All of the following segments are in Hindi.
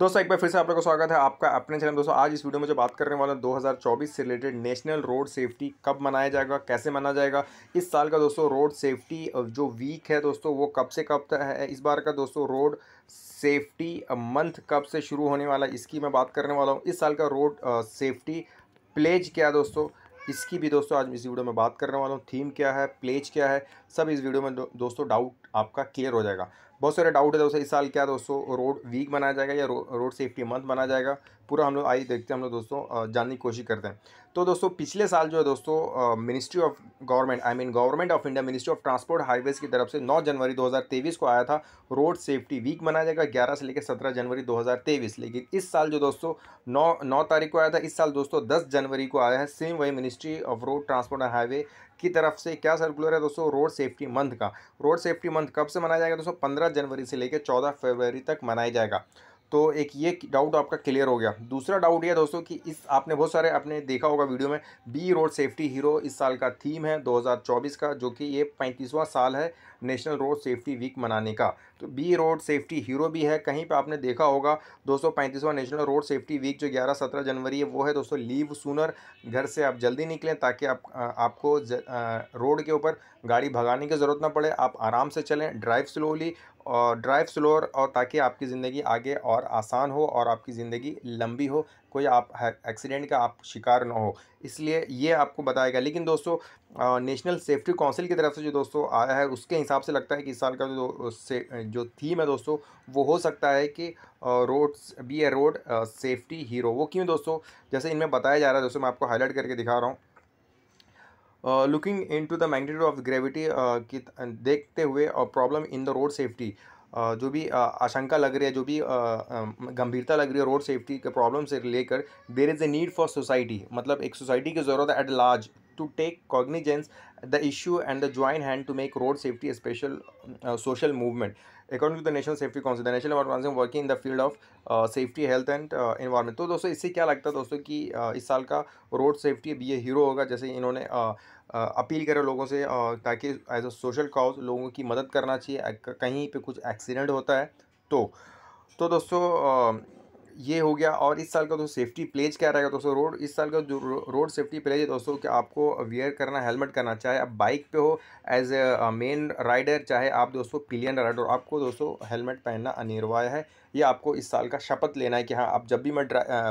दोस्तों एक बार फिर से आप लोगों का स्वागत है आपका अपने चैनल दोस्तों आज इस वीडियो में जो बात करने वाला हूँ 2024 से रिलेटेड नेशनल रोड सेफ्टी कब मनाया जाएगा कैसे मनाया जाएगा इस साल का दोस्तों रोड सेफ्टी जो वीक है दोस्तों वो कब से कब तक है इस बार का दोस्तों रोड सेफ्टी मंथ कब से शुरू होने वाला है इसकी मैं बात करने वाला हूँ इस साल का रोड सेफ्टी प्लेज क्या दोस्तों इसकी भी दोस्तों आज इस वीडियो में बात करने वाला हूँ थीम क्या है प्लेज क्या है सब इस वीडियो में दो, दोस्तों डाउट आपका क्लियर हो जाएगा बहुत सारे डाउट है दोस्तों इस साल क्या दोस्तों रोड वीक बनाया जाएगा या रो, रोड सेफ्टी मंथ बनाया जाएगा पूरा हम लोग आई देखते हैं हम लोग दोस्तों जानने की कोशिश करते हैं तो दोस्तों पिछले साल जो है दोस्तों ministry of government I mean government of India ministry of transport highways की तरफ से 9 जनवरी 2023 को आया था रोड सेफ्टी वीक मनाया जाएगा 11 से लेकर 17 जनवरी 2023 लेकिन इस साल जो दोस्तों नौ नौ तारीख को आया था इस साल दोस्तों दस जनवरी को आया है सेम वही ministry of road transport and highway की तरफ से क्या सर्कुलर है दोस्तों रोड सेफ्टी मंथ का रोड सेफ्टी मंथ कब से मनाया जाएगा दोस्तों पंद्रह जनवरी से लेकर चौदह फरवरी तक मनाया जाएगा तो एक ये डाउट आपका क्लियर हो गया दूसरा डाउट ये दोस्तों कि इस आपने बहुत सारे आपने देखा होगा वीडियो में बी रोड सेफ्टी हीरो इस साल का थीम है 2024 का जो कि ये पैंतीसवां साल है नेशनल रोड सेफ्टी वीक मनाने का तो बी रोड सेफ्टी हीरो भी है कहीं पे आपने देखा होगा दो नेशनल रोड सेफ्टी वीक जो 11-17 जनवरी है वो है दोस्तों लीव सुनर घर से आप जल्दी निकलें ताकि आप आपको ज, आ, रोड के ऊपर गाड़ी भगाने की ज़रूरत ना पड़े आप आराम से चलें ड्राइव स्लोली और ड्राइव स्लोर और ताकि आपकी ज़िंदगी आगे और आसान हो और आपकी ज़िंदगी लंबी हो कोई आप एक्सीडेंट का आप शिकार ना हो इसलिए ये आपको बताया गया लेकिन दोस्तों नेशनल सेफ्टी काउंसिल की तरफ से जो दोस्तों आया है उसके हिसाब से लगता है कि इस साल का जो से जो थीम है दोस्तों वो हो सकता है कि road be a road safety hero वो क्यों दोस्तों जैसे इनमें बताया जा रहा है दोस्तों मैं आपको हाईलाइट करके दिखा रहा हूँ looking into the magnitude of gravity की देखते हुए problem in the road safety जो भी आशंका लग रही है जो भी गंभीरता लग रही है रोड सेफ्टी के प्रॉब्लम से लेकर there is a need for society मतलब एक सोसाइटी की ज़रूरत है at large to take cognizance the issue and the joint hand to make road safety a special uh, social movement. According to the National Safety Council, the National Environment Council working in the field of uh, safety, health and uh, environment. to dosto isse kya lagta hai dosto ki uh, इस साल का road safety be a hero होगा जैसे इन्होंने uh, अपील करें लोगों से ताकि एज अ सोशल काउज लोगों की मदद करना चाहिए कहीं पे कुछ एक्सीडेंट होता है तो तो दोस्तों ये हो गया और इस साल का दोस्तों सेफ्टी प्लेज क्या रहेगा दोस्तों रोड इस साल का जो रोड सेफ्टी प्लेज है दोस्तों कि आपको वेयर करना हेलमेट करना चाहे आप बाइक पे हो एज ए मेन राइडर चाहे आप दोस्तों पिलियन राइडर आपको दोस्तों हेलमेट पहनना अनिवार्य है ये आपको इस साल का शपथ लेना है कि हाँ अब जब भी मैं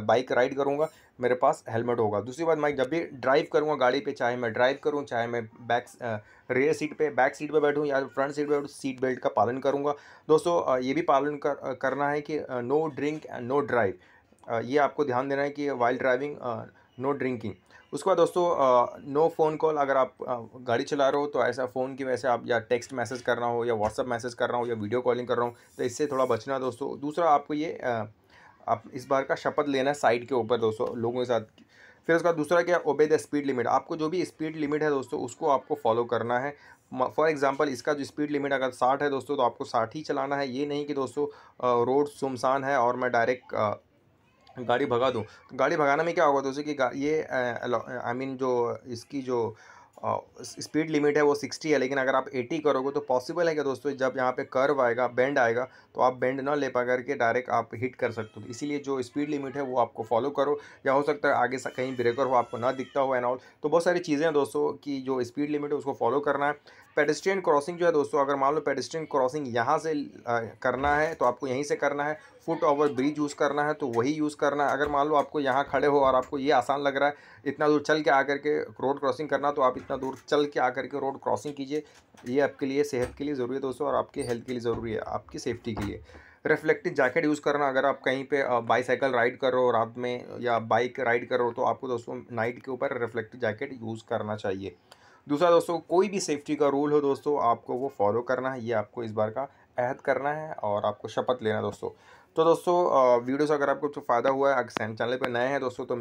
बाइक राइड करूँगा मेरे पास हेलमेट होगा दूसरी बात मैं जब भी ड्राइव करूँगा गाड़ी पे चाहे मैं ड्राइव करूँ चाहे मैं बैक रेयर सीट पे बैक सीट पे बैठूँ या फ्रंट सीट पे बैठूँ सीट बेल्ट का पालन करूँगा दोस्तों ये भी पालन कर, करना है कि नो ड्रिंक नो ड्राइव ये आपको ध्यान देना है कि वाइल्ड ड्राइविंग नो ड्रिंकिंग उसके बाद दोस्तों नो फ़ोन कॉल अगर आप गाड़ी चला रहे हो तो ऐसा फ़ोन की वैसे आप या टेक्स्ट मैसेज कर रहा हो या व्हाट्सअप मैसेज कर रहा हो या वीडियो कॉलिंग कर रहा हूँ तो इससे थोड़ा बचना दोस्तों दूसरा आपको ये आप इस बार का शपथ लेना है साइड के ऊपर दोस्तों लोगों के साथ फिर उसका दूसरा क्या ओबे द स्पीड लिमिट आपको जो भी स्पीड लिमिट है दोस्तों उसको आपको फॉलो करना है फॉर एग्जांपल इसका जो स्पीड लिमिट अगर साठ है दोस्तों तो आपको साठ ही चलाना है ये नहीं कि दोस्तों रोड सुमसान है और मैं डायरेक्ट गाड़ी भगा दूँ तो गाड़ी भगाना में क्या होगा दोस्तों कि ये आई मीन जो इसकी जो स्पीड लिमिट है वो सिक्सटी है लेकिन अगर आप एटी करोगे तो पॉसिबल है क्या दोस्तों जब यहाँ पे कर्व आएगा बेंड आएगा तो आप बेंड ना ले पा करके डायरेक्ट आप हिट कर सकते हो इसीलिए जो स्पीड लिमिट है वो आपको फॉलो करो या हो सकता है आगे कहीं ब्रेकर हो आपको ना दिखता हो एंड ऑल तो बहुत सारी चीज़ें हैं दोस्तों की जो स्पीड लिमिट है उसको फॉलो करना है पेडिस्ट्रियन क्रॉसिंग जो है दोस्तों अगर मान लो पेडिस्ट्रियन क्रॉसिंग यहाँ से करना है तो आपको यहीं से करना है फुट ओवर ब्रिज यूज़ करना है तो वही यूज़ करना है अगर मान लो आपको यहाँ खड़े हो और आपको ये आसान लग रहा है इतना दूर चल के आकर के रोड क्रॉसिंग करना तो आप इतना दूर चल के आकर के रोड क्रॉसिंग कीजिए ये आपके लिए सेहत के लिए ज़रूरी है दोस्तों और आपकी हेल्थ के लिए ज़रूरी है आपकी सेफ्टी के लिए रिफ्लेक्टिव जैकेट यूज़ करना अगर आप कहीं पे बाईसाइकिल राइड कर रहे हो रात में या बाइक राइड कर रहे हो तो आपको दोस्तों नाइट के ऊपर रिफ्लेक्टिव जैकेट यूज़ करना चाहिए दूसरा दोस्तों कोई भी सेफ्टी का रूल हो दोस्तों आपको वो फॉलो करना है ये आपको इस बार का अहद करना है और आपको शपथ लेना दोस्तों तो दोस्तों वीडियो से अगर आपको कुछ फ़ायदा हुआ है अगर चैनल पर नए हैं दोस्तों तो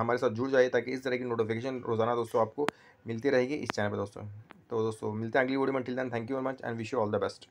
हमारे साथ जुड़ जाइए ताकि इस तरह की नोटिफिकेशन रोज़ाना दोस्तों आपको मिलती रहेगी इस चैनल पर दोस्तों तो दोस्तों मिलते हैं अगली वीडियो में till then thank you very much and wish you all the best